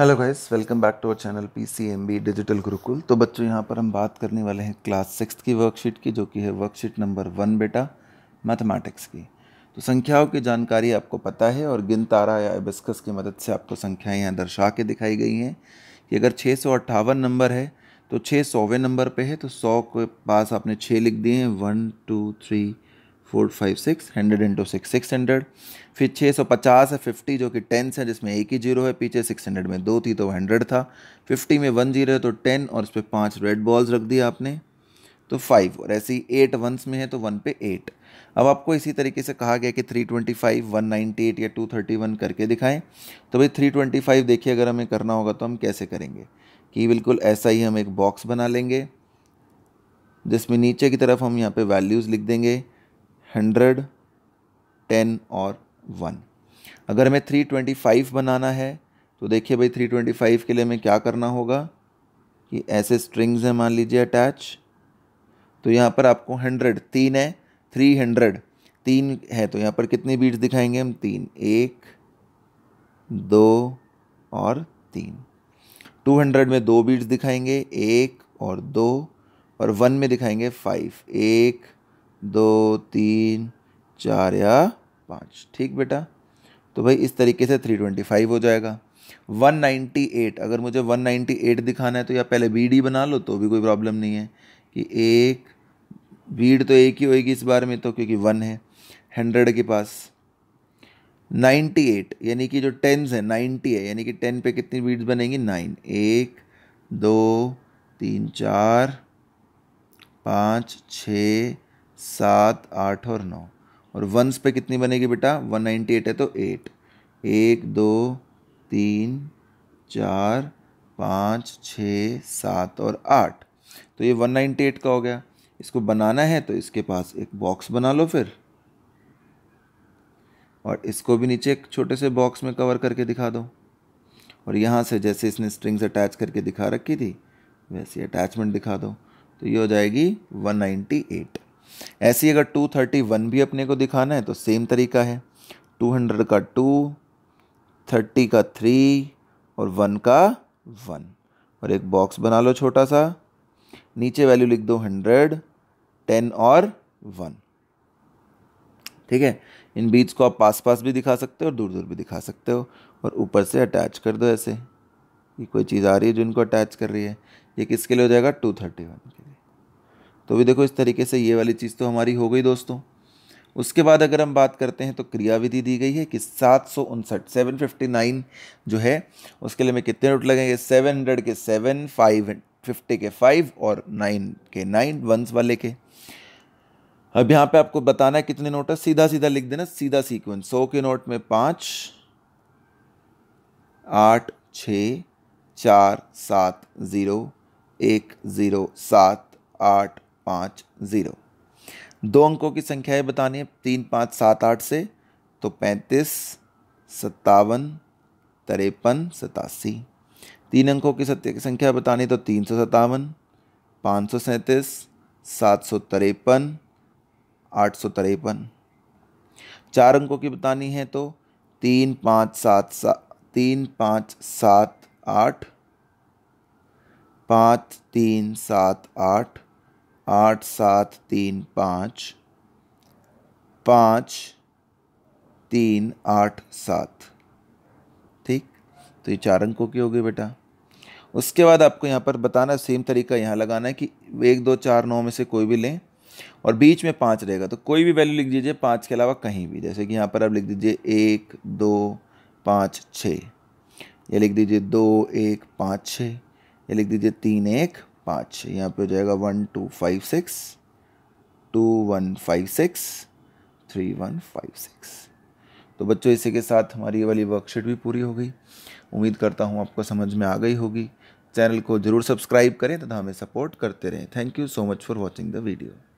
hello guys welcome back to our channel PCMB digital Gurukul तो बच्चों यहाँ पर हम बात करने वाले हैं क्लास सिक्स की वर्कशीट की जो कि है वर्कशीट नंबर वन बेटा मैथमेटिक्स की तो संख्याओं की जानकारी आपको पता है और गिन तारा या एबिस्कस की मदद से आपको संख्याएं यहाँ दर्शा के दिखाई गई हैं कि अगर छः नंबर है तो छः सौवें नंबर पर है तो सौ के पास आपने छः लिख दिए हैं one two three four five six hundred into six six hundred फिर छः सौ पचास है फिफ्टी जो कि टेंस है जिसमें एक ही जीरो है पीछे सिक्स हंड्रेड में दो थी तो हंड्रेड था फिफ्टी में वन जीरो है तो टेन और उस पर पाँच रेड बॉल्स रख दिया आपने तो फाइव और ऐसे ही एट वंस में है तो वन पे एट अब आपको इसी तरीके से कहा गया कि three twenty five one ninety eight या टू थर्टी वन करके दिखाएं तो भाई थ्री ट्वेंटी फाइव देखिए अगर हमें करना होगा तो हम कैसे करेंगे कि बिल्कुल ऐसा ही हम एक बॉक्स बना लेंगे जिसमें नीचे की तरफ हम यहाँ पे वैल्यूज़ लिख देंगे हंड्रेड टेन और वन अगर हमें थ्री ट्वेंटी फाइव बनाना है तो देखिए भाई थ्री ट्वेंटी फाइव के लिए हमें क्या करना होगा कि ऐसे स्ट्रिंग्स हैं मान लीजिए अटैच तो यहाँ पर आपको हंड्रेड तीन है थ्री हंड्रेड तीन है तो यहाँ पर कितनी बीट्स दिखाएंगे हम तीन एक दो और तीन टू हंड्रेड में दो बीट्स दिखाएंगे एक और दो और वन में दिखाएंगे फाइव एक दो तीन चार या पाँच ठीक बेटा तो भाई इस तरीके से थ्री ट्वेंटी फाइव हो जाएगा वन नाइन्टी एट अगर मुझे वन नाइन्टी एट दिखाना है तो या पहले बी डी बना लो तो भी कोई प्रॉब्लम नहीं है कि एक भीड़ तो एक ही होएगी इस बार में तो क्योंकि वन है हंड्रेड के पास नाइन्टी एट यानी कि जो टेंस है नाइन्टी है यानी कि टेन पे कितनी बीड्स बनेंगी नाइन एक दो तीन चार पाँच छः सात आठ और नौ और वंस पे कितनी बनेगी बेटा वन नाइन्टी एट है तो एट एक दो तीन चार पाँच छ सात और आठ तो ये वन नाइन्टी एट का हो गया इसको बनाना है तो इसके पास एक बॉक्स बना लो फिर और इसको भी नीचे एक छोटे से बॉक्स में कवर करके दिखा दो और यहाँ से जैसे इसने स्ट्रिंग्स अटैच करके दिखा रखी थी वैसे अटैचमेंट दिखा दो तो ये हो जाएगी 198 ऐसे ही अगर टू थर्टी वन भी अपने को दिखाना है तो सेम तरीका है टू हंड्रेड का टू थर्टी का थ्री और वन का वन और एक बॉक्स बना लो छोटा सा नीचे वैल्यू लिख दो हंड्रेड टेन और वन ठीक है इन बीच को आप पास पास भी दिखा सकते हो और दूर दूर भी दिखा सकते हो और ऊपर से अटैच कर दो ऐसे ये कोई चीज़ आ रही है जो इनको अटैच कर रही है ये किसके लिए हो जाएगा टू थर्टी वन तो भी देखो इस तरीके से ये वाली चीज़ तो हमारी हो गई दोस्तों उसके बाद अगर हम बात करते हैं तो क्रियाविधि दी गई है कि सात सौ उनसठ सेवन फिफ्टी नाइन जो है उसके लिए हमें कितने नोट लगेंगे सेवन हंड्रेड के सेवन फाइव फिफ्टी के फाइव और नाइन के नाइन वंस वाले के अब यहाँ पे आपको बताना है कितने नोट है सीधा सीधा लिख देना सीधा सीक्वेंस सौ के नोट में पाँच आठ छ चार सात ज़ीरो एक ज़ीरो सात आठ पाँच ज़ीरो दो अंकों की संख्याएं बतानी है तीन पाँच सात आठ से तो पैंतीस सत्तावन तिरपन सतासी तीन अंकों की सत्य की संख्या बतानी तो तीन सौ सत्तावन पाँच सौ सैंतीस सात सौ तिरपन आठ सौ तिरपन चार अंकों की बतानी है तो तीन पाँच सात सात तीन पाँच सात आठ पाँच तीन सात आठ आठ सात तीन पाँच पाँच तीन आठ सात ठीक तो ये चार अंकों की होगी बेटा उसके बाद आपको यहाँ पर बताना सेम तरीका यहाँ लगाना है कि एक दो चार नौ में से कोई भी लें और बीच में पाँच रहेगा तो कोई भी वैल्यू लिख दीजिए पाँच के अलावा कहीं भी जैसे कि यहाँ पर आप लिख दीजिए एक दो पाँच छः ये लिख दीजिए दो एक पाँच छः ये लिख दीजिए तीन एक पाँच यहाँ पे हो जाएगा one two five six two one five six three one five six तो बच्चों इसी के साथ हमारी ये वाली वर्कशीट भी पूरी हो गई उम्मीद करता हूँ आपको समझ में आ गई होगी चैनल को ज़रूर सब्सक्राइब करें तथा हमें सपोर्ट करते रहें thank you so much for watching the video